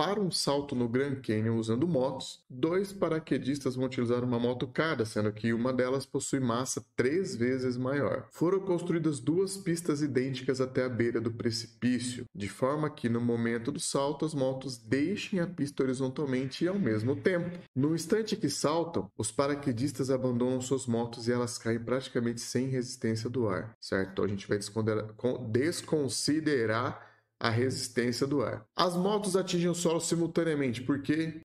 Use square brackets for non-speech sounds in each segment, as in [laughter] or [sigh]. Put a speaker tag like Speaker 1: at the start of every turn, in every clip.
Speaker 1: para um salto no Grand Canyon usando motos, dois paraquedistas vão utilizar uma moto cada, sendo que uma delas possui massa três vezes maior. Foram construídas duas pistas idênticas até a beira do precipício, de forma que no momento do salto as motos deixem a pista horizontalmente e ao mesmo tempo. No instante que saltam, os paraquedistas abandonam suas motos e elas caem praticamente sem resistência do ar, certo? Então a gente vai desconsiderar a resistência do ar. As motos atingem o solo simultaneamente porque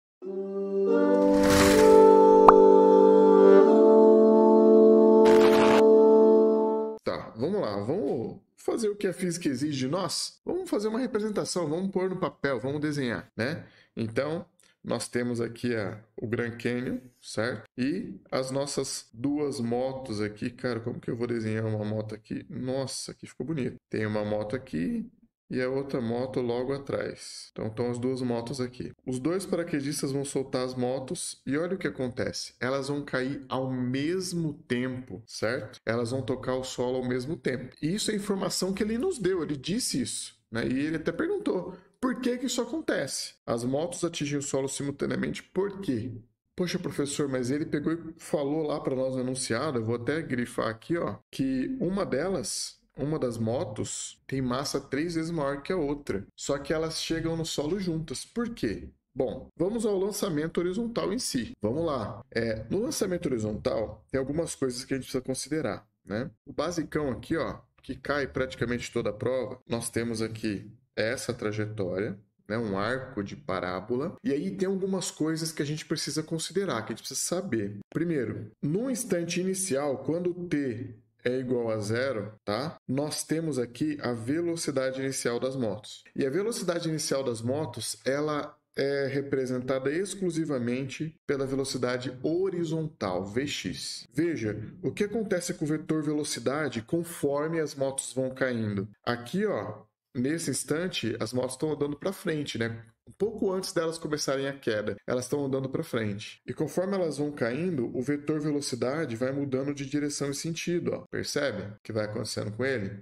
Speaker 1: Tá, vamos lá, vamos fazer o que a física exige de nós. Vamos fazer uma representação, vamos pôr no papel, vamos desenhar, né? Então, nós temos aqui a, o Grand Canyon, certo? E as nossas duas motos aqui, cara, como que eu vou desenhar uma moto aqui? Nossa, que ficou bonito. Tem uma moto aqui, e a outra moto logo atrás. Então estão as duas motos aqui. Os dois paraquedistas vão soltar as motos e olha o que acontece. Elas vão cair ao mesmo tempo, certo? Elas vão tocar o solo ao mesmo tempo. E isso é informação que ele nos deu, ele disse isso. Né? E ele até perguntou por que, que isso acontece. As motos atingem o solo simultaneamente, por quê? Poxa, professor, mas ele pegou e falou lá para nós no anunciado, eu vou até grifar aqui, ó, que uma delas uma das motos tem massa três vezes maior que a outra, só que elas chegam no solo juntas. Por quê? Bom, vamos ao lançamento horizontal em si. Vamos lá. É, no lançamento horizontal, tem algumas coisas que a gente precisa considerar. Né? O basicão aqui, ó, que cai praticamente toda a prova, nós temos aqui essa trajetória, né, um arco de parábola. E aí tem algumas coisas que a gente precisa considerar, que a gente precisa saber. Primeiro, no instante inicial, quando o T é igual a zero, tá? Nós temos aqui a velocidade inicial das motos. E a velocidade inicial das motos, ela é representada exclusivamente pela velocidade horizontal, Vx. Veja o que acontece com o vetor velocidade conforme as motos vão caindo. Aqui, ó, nesse instante, as motos estão andando para frente, né? um pouco antes delas começarem a queda. Elas estão andando para frente. E conforme elas vão caindo, o vetor velocidade vai mudando de direção e sentido. Ó. Percebe o que vai acontecendo com ele?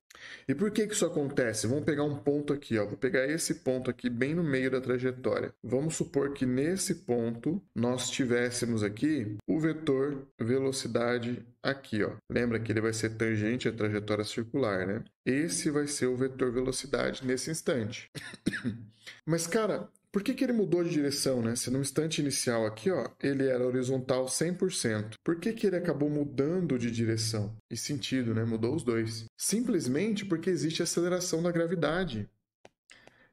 Speaker 1: E por que, que isso acontece? Vamos pegar um ponto aqui. Ó. Vou pegar esse ponto aqui bem no meio da trajetória. Vamos supor que nesse ponto nós tivéssemos aqui o vetor velocidade aqui. Ó. Lembra que ele vai ser tangente à trajetória circular, né? Esse vai ser o vetor velocidade nesse instante. [coughs] Mas, cara, por que, que ele mudou de direção, né? Se no instante inicial aqui, ó, ele era horizontal 100%. Por que, que ele acabou mudando de direção? E sentido, né? Mudou os dois. Simplesmente porque existe aceleração da gravidade.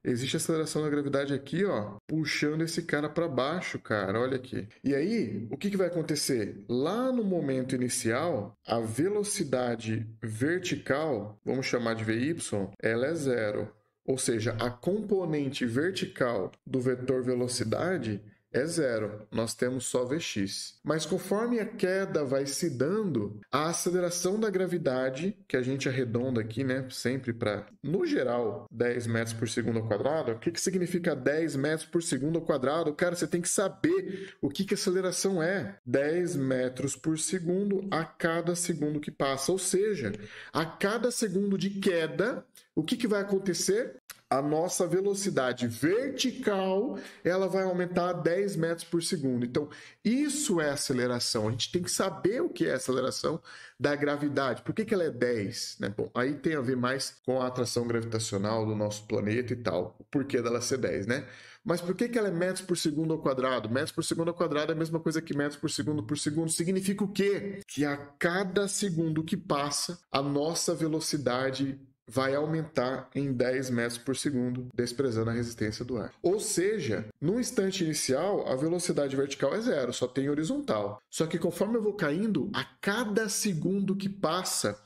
Speaker 1: Existe aceleração da gravidade aqui, ó, puxando esse cara para baixo, cara. Olha aqui. E aí, o que, que vai acontecer? Lá no momento inicial, a velocidade vertical, vamos chamar de VY, ela é zero ou seja, a componente vertical do vetor velocidade, é zero, nós temos só Vx. Mas conforme a queda vai se dando, a aceleração da gravidade, que a gente arredonda aqui, né, sempre para, no geral, 10 metros por segundo ao quadrado, o que, que significa 10 metros por segundo ao quadrado? Cara, você tem que saber o que, que aceleração é. 10 metros por segundo a cada segundo que passa, ou seja, a cada segundo de queda, o que, que vai acontecer? a nossa velocidade vertical ela vai aumentar a 10 metros por segundo. Então, isso é aceleração. A gente tem que saber o que é aceleração da gravidade. Por que, que ela é 10? Né? Bom, aí tem a ver mais com a atração gravitacional do nosso planeta e tal. O porquê dela ser 10, né? Mas por que, que ela é metros por segundo ao quadrado? Metros por segundo ao quadrado é a mesma coisa que metros por segundo por segundo. Significa o quê? Que a cada segundo que passa, a nossa velocidade vai aumentar em 10 metros por segundo, desprezando a resistência do ar. Ou seja, no instante inicial, a velocidade vertical é zero, só tem horizontal. Só que conforme eu vou caindo, a cada segundo que passa,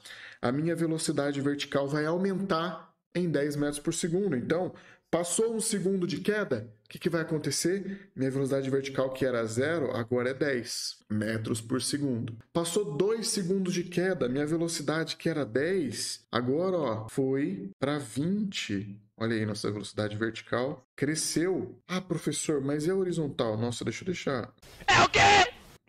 Speaker 1: a minha velocidade vertical vai aumentar em 10 metros por segundo. Então, Passou um segundo de queda, o que, que, vai acontecer? Minha velocidade vertical, que era zero, agora é 10 metros por segundo. Passou dois segundos de queda, minha velocidade, que era 10, agora ó, foi para 20. Olha aí, nossa velocidade vertical cresceu. Ah, professor, mas é horizontal? Nossa, deixa eu deixar. É o quê?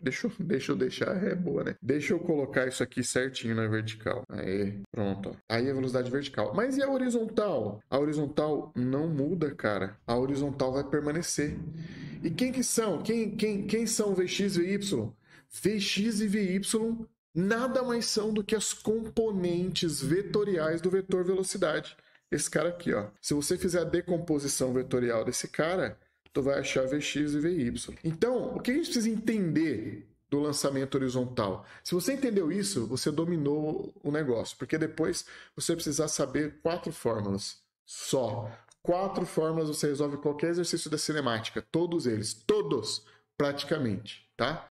Speaker 1: Deixa eu, [laughs] deixa eu deixar, é boa, né? Deixa eu colocar isso aqui certinho na vertical. Aí, pronto. Aí a velocidade vertical. Mas e a horizontal? A horizontal não muda, cara. A horizontal vai permanecer. E quem que são? Quem, quem, quem são VX e VY? VX e VY nada mais são do que as componentes vetoriais do vetor velocidade. Esse cara aqui, ó. Se você fizer a decomposição vetorial desse cara, tu vai achar VX e VY. Então, o que a gente precisa entender do lançamento horizontal? Se você entendeu isso, você dominou o negócio, porque depois você precisar saber quatro fórmulas só. Quatro fórmulas você resolve qualquer exercício da cinemática, todos eles, todos, praticamente, tá?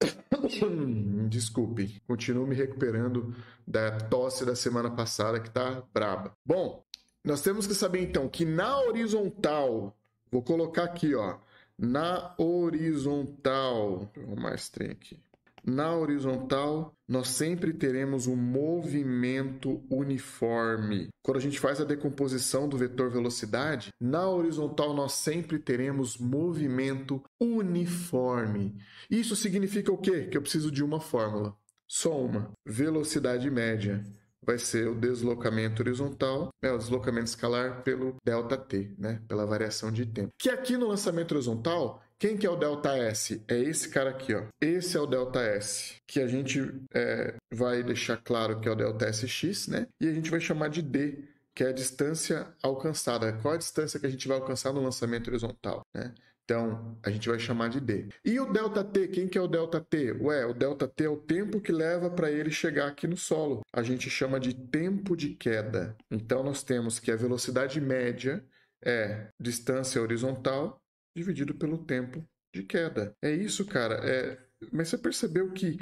Speaker 1: [coughs] Desculpem, continuo me recuperando da tosse da semana passada que tá braba. Bom, nós temos que saber então que na horizontal, vou colocar aqui, ó, na horizontal, mais tem aqui. Na horizontal, nós sempre teremos um movimento uniforme. Quando a gente faz a decomposição do vetor velocidade, na horizontal nós sempre teremos movimento uniforme. Isso significa o quê? Que eu preciso de uma fórmula. Só uma. Velocidade média vai ser o deslocamento horizontal, é o deslocamento escalar pelo delta t, né, pela variação de tempo. Que aqui no lançamento horizontal, quem que é o delta S? É esse cara aqui, ó. Esse é o delta S, que a gente é, vai deixar claro que é o delta SX, né? E a gente vai chamar de D, que é a distância alcançada. Qual a distância que a gente vai alcançar no lançamento horizontal? Né? Então, a gente vai chamar de D. E o delta T, quem que é o delta T? Ué, o delta T é o tempo que leva para ele chegar aqui no solo. A gente chama de tempo de queda. Então, nós temos que a velocidade média é distância horizontal dividido pelo tempo de queda. É isso, cara. É... Mas você percebeu que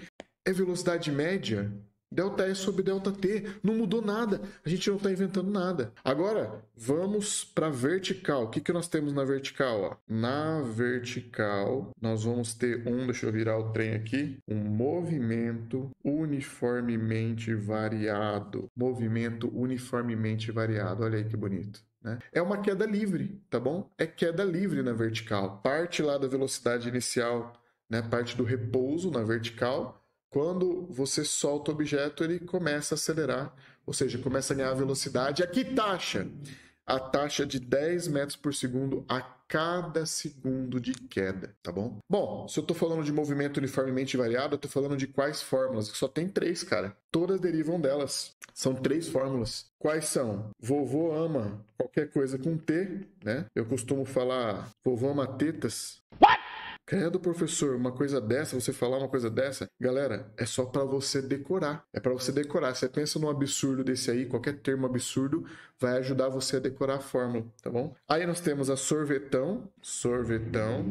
Speaker 1: é velocidade média? Delta E sobre delta T. Não mudou nada. A gente não está inventando nada. Agora, vamos para vertical. O que, que nós temos na vertical? Ó? Na vertical, nós vamos ter um, deixa eu virar o trem aqui, um movimento uniformemente variado. Movimento uniformemente variado. Olha aí que bonito. Né? É uma queda livre, tá bom? É queda livre na vertical. Parte lá da velocidade inicial, né? parte do repouso na vertical quando você solta o objeto, ele começa a acelerar, ou seja, começa a ganhar velocidade. A que taxa? A taxa de 10 metros por segundo a cada segundo de queda, tá bom? Bom, se eu estou falando de movimento uniformemente variado, eu estou falando de quais fórmulas? só tem três, cara. Todas derivam delas. São três fórmulas. Quais são? Vovô ama qualquer coisa com T, né? Eu costumo falar vovô ama tetas. What? Credo, professor, uma coisa dessa, você falar uma coisa dessa, galera, é só para você decorar. É para você decorar. Você pensa num absurdo desse aí, qualquer termo absurdo vai ajudar você a decorar a fórmula, tá bom? Aí nós temos a sorvetão, sorvetão.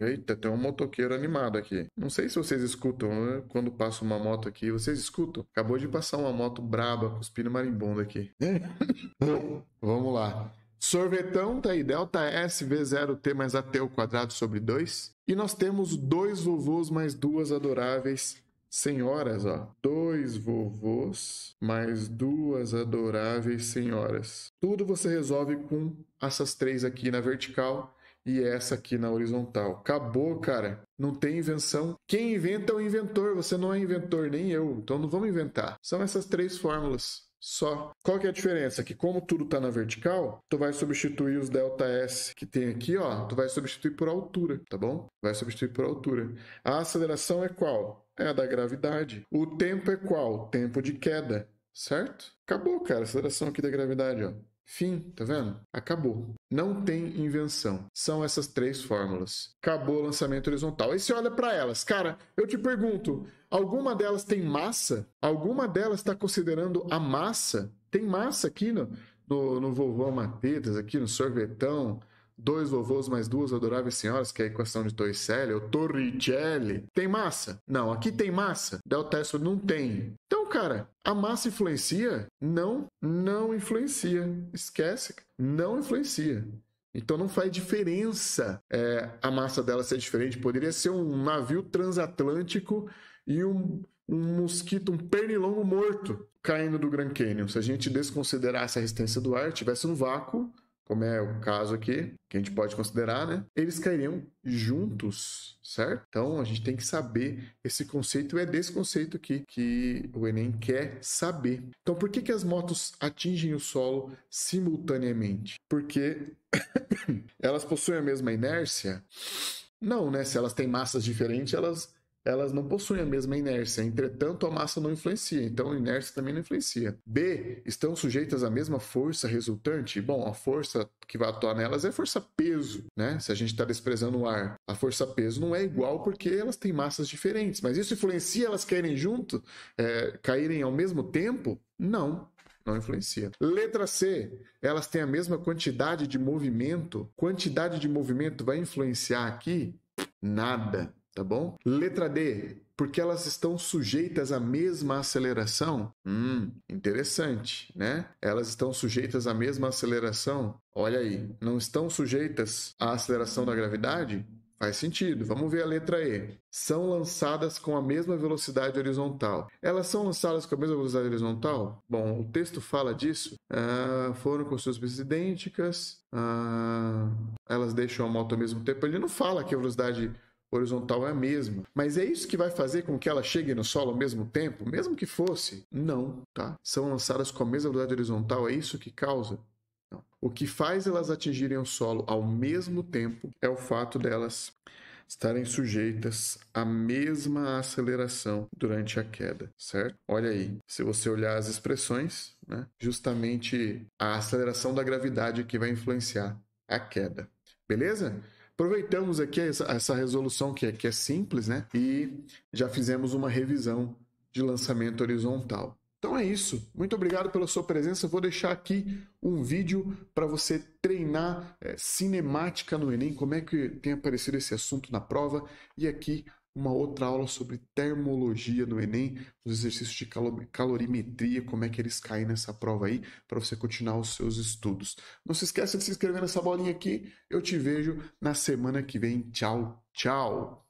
Speaker 1: Eita, tem um motoqueiro animado aqui. Não sei se vocês escutam, né? Quando passa uma moto aqui, vocês escutam? Acabou de passar uma moto braba, cuspindo marimbondo aqui. [laughs] Vamos lá. Sorvetão tá aí, delta SV0T mais AT ao quadrado sobre 2. E nós temos dois vovôs mais duas adoráveis senhoras, ó. Dois vovôs mais duas adoráveis senhoras. Tudo você resolve com essas três aqui na vertical e essa aqui na horizontal. Acabou, cara. Não tem invenção. Quem inventa é o inventor. Você não é inventor, nem eu. Então não vamos inventar. São essas três fórmulas só. Qual que é a diferença? Que como tudo está na vertical, tu vai substituir os delta S que tem aqui, ó, tu vai substituir por altura, tá bom? Vai substituir por altura. A aceleração é qual? É a da gravidade. O tempo é qual? Tempo de queda, certo? Acabou, cara, a aceleração aqui da gravidade, ó. Fim, tá vendo? Acabou. Não tem invenção. São essas três fórmulas. Acabou o lançamento horizontal. Aí você olha para elas. Cara, eu te pergunto, alguma delas tem massa? Alguma delas está considerando a massa? Tem massa aqui no, no, no vovô Matetas, aqui no sorvetão, dois vovôs mais duas adoráveis senhoras, que é a equação de Torricelli, ou Torricelli. Tem massa? Não, aqui tem massa. Del Testo não tem. Então cara. A massa influencia? Não, não influencia. Esquece, não influencia. Então não faz diferença é, a massa dela ser diferente. Poderia ser um navio transatlântico e um, um mosquito, um pernilongo morto caindo do Grand Canyon. Se a gente desconsiderasse a resistência do ar, tivesse um vácuo, como é o caso aqui, que a gente pode considerar, né? Eles cairiam juntos, certo? Então a gente tem que saber esse conceito é desse conceito aqui que o Enem quer saber. Então por que, que as motos atingem o solo simultaneamente? Porque [coughs] elas possuem a mesma inércia? Não, né? Se elas têm massas diferentes, elas elas não possuem a mesma inércia, entretanto a massa não influencia, então a inércia também não influencia. B, estão sujeitas à mesma força resultante? Bom, a força que vai atuar nelas é força peso, né? Se a gente está desprezando o ar, a força peso não é igual porque elas têm massas diferentes, mas isso influencia elas caírem junto, é, caírem ao mesmo tempo? Não, não influencia. Letra C, elas têm a mesma quantidade de movimento. Quantidade de movimento vai influenciar aqui? Nada tá bom? Letra D, porque elas estão sujeitas à mesma aceleração? Hum, interessante, né? Elas estão sujeitas à mesma aceleração? Olha aí, não estão sujeitas à aceleração da gravidade? Faz sentido. Vamos ver a letra E. São lançadas com a mesma velocidade horizontal. Elas são lançadas com a mesma velocidade horizontal? Bom, o texto fala disso. Ah, foram com suas idênticas. Ah, elas deixam a moto ao mesmo tempo. Ele não fala que a velocidade horizontal é a mesma. Mas é isso que vai fazer com que ela chegue no solo ao mesmo tempo, mesmo que fosse? Não, tá? São lançadas com a mesma velocidade horizontal, é isso que causa? Não. O que faz elas atingirem o solo ao mesmo tempo é o fato delas estarem sujeitas à mesma aceleração durante a queda, certo? Olha aí, se você olhar as expressões, né, justamente a aceleração da gravidade que vai influenciar a queda, beleza? Aproveitamos aqui essa, essa resolução que é, que é simples, né? E já fizemos uma revisão de lançamento horizontal. Então é isso. Muito obrigado pela sua presença. vou deixar aqui um vídeo para você treinar é, cinemática no Enem, como é que tem aparecido esse assunto na prova. E aqui uma outra aula sobre termologia no Enem, os exercícios de calorimetria, como é que eles caem nessa prova aí, para você continuar os seus estudos. Não se esqueça de se inscrever nessa bolinha aqui. Eu te vejo na semana que vem. Tchau, tchau!